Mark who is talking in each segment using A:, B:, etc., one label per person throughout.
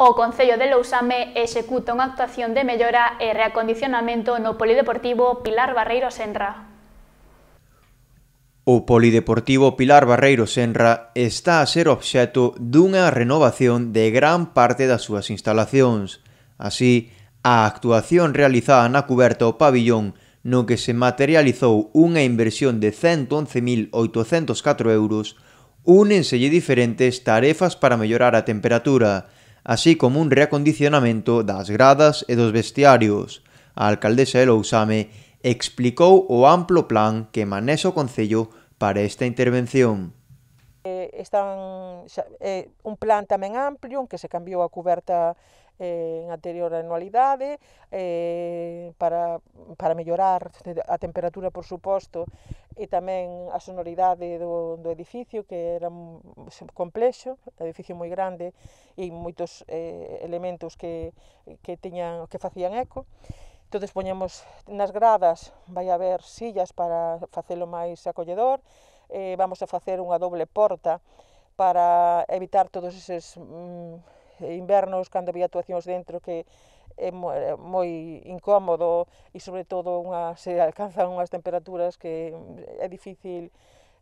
A: O Concello de Lousame executa unha actuación de mellora e reacondicionamento no Polideportivo Pilar Barreiro Senra. O Polideportivo Pilar Barreiro Senra está a ser obxeto dunha renovación de gran parte das súas instalacións. Así, a actuación realizada na cuberta o pabillón no que se materializou unha inversión de 111.804 euros, únenselle diferentes tarefas para mellorar a temperatura, así como un reacondicionamento das gradas e dos vestiarios. A alcaldesa de Lousame explicou o amplo plan que manexa o Concello para esta intervención.
B: Eh, están xa, eh, un plan tamén amplio en que se cambiou a coberta eh, en anterior anualidade eh, para, para mellorar a temperatura, por suposto, e tamén a sonoridade do, do edificio, que era complexo, un edificio moi grande e moitos eh, elementos que, que, teñan, que facían eco. Entonces poñemos nas gradas, vai haber sillas para facelo máis acolledor, eh, vamos a facer unha doble porta para evitar todos eses mm, invernos cando había actuacións dentro que é eh, moi incómodo e sobre todo unha, se alcanzan unhas temperaturas que mm, é difícil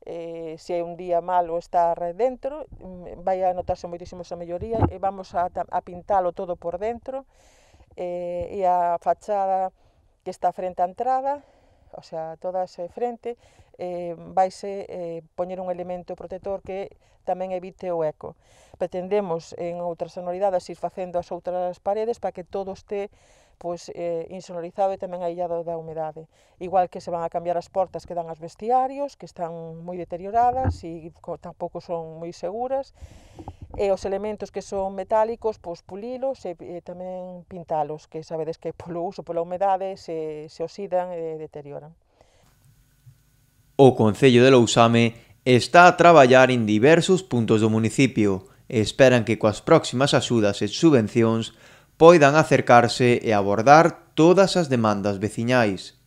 B: eh, se é un día malo estar dentro, mm, vai a notarse moitísimo esa melloría e vamos a, a pintalo todo por dentro eh, e a fachada que está frente á entrada o sea, toda ese frente eh, vaise eh, poñer un elemento protector que tamén evite o eco. Pretendemos en outras sonoridades ir facendo as outras paredes para que todo este pois, eh, insonorizado e tamén aillado da humedade. Igual que se van a cambiar as portas que dan aos vestiarios, que están moi deterioradas e tampouco son moi seguras, E os elementos que son metálicos, pois pulilos e, e tamén pintalos, que sabedes que polo uso, pola humedade, se, se oxidan e deterioran.
A: O Concello de Lousame está a traballar en diversos puntos do municipio e esperan que coas próximas axudas e subvencións poidan acercarse e abordar todas as demandas veciñais.